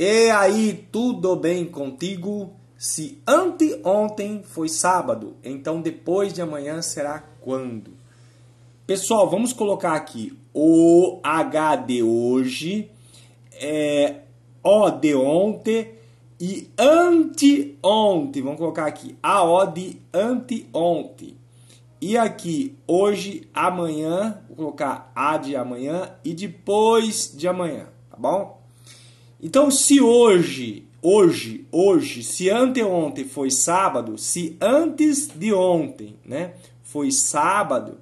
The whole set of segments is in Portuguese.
E aí, tudo bem contigo? Se anteontem foi sábado, então depois de amanhã será quando? Pessoal, vamos colocar aqui o H de hoje, é, O de ontem e anteontem. Vamos colocar aqui a O de anteontem. E aqui hoje, amanhã, vou colocar a de amanhã e depois de amanhã, tá bom? Então, se hoje, hoje, hoje, se anteontem foi sábado, se antes de ontem, né, foi sábado,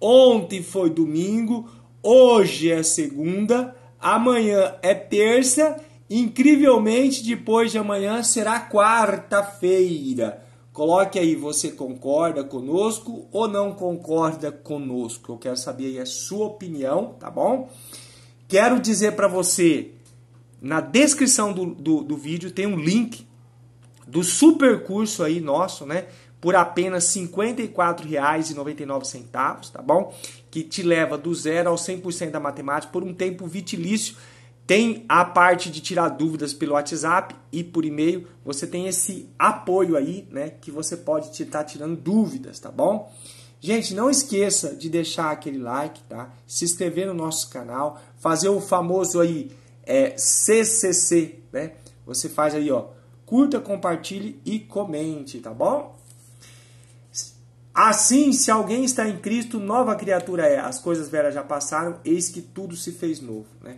ontem foi domingo, hoje é segunda, amanhã é terça, incrivelmente depois de amanhã será quarta-feira. Coloque aí, você concorda conosco ou não concorda conosco? Eu quero saber aí a sua opinião, tá bom? Quero dizer para você na descrição do, do, do vídeo tem um link do super curso aí nosso, né? Por apenas R$ 54,99, tá bom? Que te leva do zero ao 100% da matemática por um tempo vitalício. Tem a parte de tirar dúvidas pelo WhatsApp e por e-mail. Você tem esse apoio aí, né? Que você pode estar tá tirando dúvidas, tá bom? Gente, não esqueça de deixar aquele like, tá? Se inscrever no nosso canal, fazer o famoso aí é CCC, né? Você faz aí, ó, curta, compartilhe e comente, tá bom? Assim, se alguém está em Cristo, nova criatura é. As coisas velhas já passaram, eis que tudo se fez novo, né?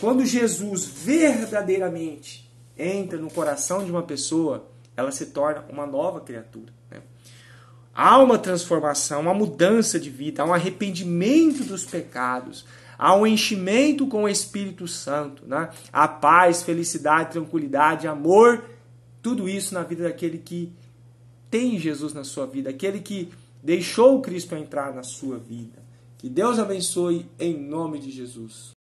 Quando Jesus verdadeiramente entra no coração de uma pessoa, ela se torna uma nova criatura, né? Há uma transformação, uma mudança de vida, há um arrependimento dos pecados, há um enchimento com o Espírito Santo, né? há paz, felicidade, tranquilidade, amor, tudo isso na vida daquele que tem Jesus na sua vida, aquele que deixou o Cristo entrar na sua vida. Que Deus abençoe em nome de Jesus.